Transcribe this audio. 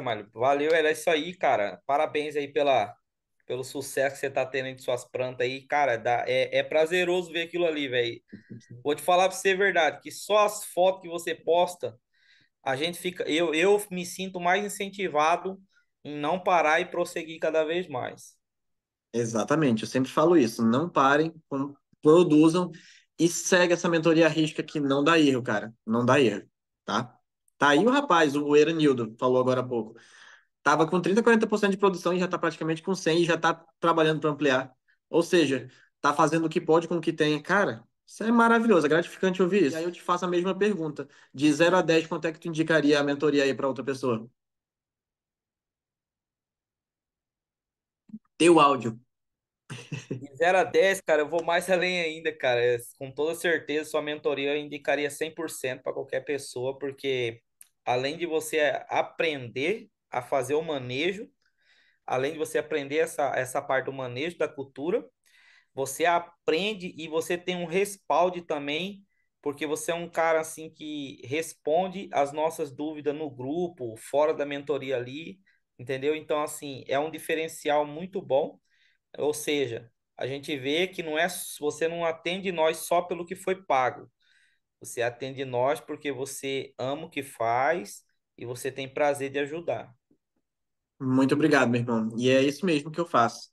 mano. Valeu, era isso aí, cara. Parabéns aí pela, pelo sucesso que você tá tendo em suas plantas aí. Cara, dá, é, é prazeroso ver aquilo ali, velho. Vou te falar pra você a verdade, que só as fotos que você posta, a gente fica. Eu, eu me sinto mais incentivado em não parar e prosseguir cada vez mais. Exatamente, eu sempre falo isso. Não parem, produzam e segue essa mentoria risca que não dá erro, cara. Não dá erro, tá? Tá aí o rapaz, o Eranildo, falou agora há pouco. Tava com 30%, 40% de produção e já está praticamente com 100% e já está trabalhando para ampliar. Ou seja, está fazendo o que pode com o que tem. Cara, isso é maravilhoso, é gratificante ouvir isso. E aí eu te faço a mesma pergunta. De 0 a 10, quanto é que tu indicaria a mentoria aí para outra pessoa? Teu áudio. De 0 a 10, cara, eu vou mais além ainda, cara. Com toda certeza, sua mentoria eu indicaria 100% para qualquer pessoa, porque além de você aprender a fazer o manejo, além de você aprender essa, essa parte do manejo da cultura, você aprende e você tem um respaldo também, porque você é um cara assim que responde as nossas dúvidas no grupo, fora da mentoria ali, entendeu? Então assim, é um diferencial muito bom. Ou seja, a gente vê que não é você não atende nós só pelo que foi pago. Você atende nós porque você ama o que faz e você tem prazer de ajudar. Muito obrigado, meu irmão. E é isso mesmo que eu faço.